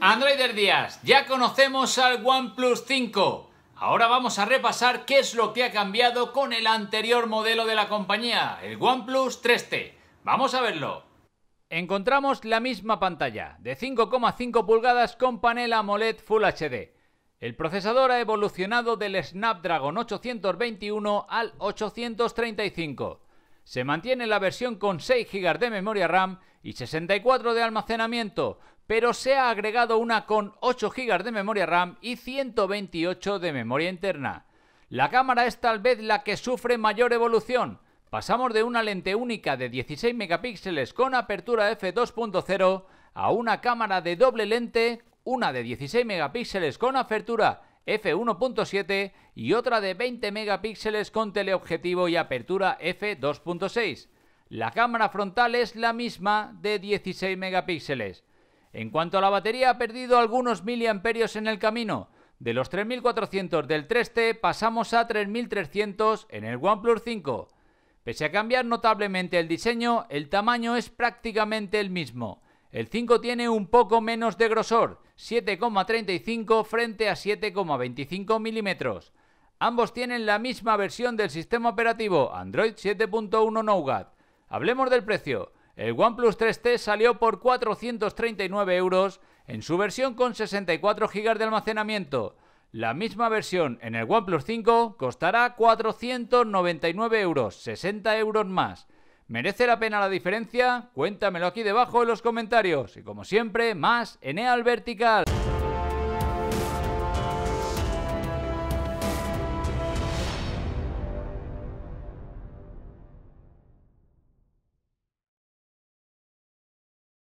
Androider Díaz, ya conocemos al OnePlus 5. Ahora vamos a repasar qué es lo que ha cambiado con el anterior modelo de la compañía, el OnePlus 3T. Vamos a verlo. Encontramos la misma pantalla, de 5,5 pulgadas con panel AMOLED Full HD. El procesador ha evolucionado del Snapdragon 821 al 835. Se mantiene la versión con 6 GB de memoria RAM y 64 de almacenamiento, pero se ha agregado una con 8 GB de memoria RAM y 128 de memoria interna. La cámara es tal vez la que sufre mayor evolución. Pasamos de una lente única de 16 megapíxeles con apertura f2.0 a una cámara de doble lente, una de 16 megapíxeles con apertura f1.7 y otra de 20 megapíxeles con teleobjetivo y apertura f2.6. La cámara frontal es la misma de 16 megapíxeles. En cuanto a la batería, ha perdido algunos miliamperios en el camino. De los 3400 del 3T pasamos a 3300 en el OnePlus 5. Pese a cambiar notablemente el diseño, el tamaño es prácticamente el mismo. El 5 tiene un poco menos de grosor, 7,35 frente a 7,25 milímetros. Ambos tienen la misma versión del sistema operativo Android 7.1 Nougat. Hablemos del precio. El OnePlus 3T salió por 439 euros en su versión con 64 GB de almacenamiento. La misma versión en el OnePlus 5 costará 499 euros, 60 euros más. ¿Merece la pena la diferencia? Cuéntamelo aquí debajo en los comentarios. Y como siempre, más en EAL Vertical.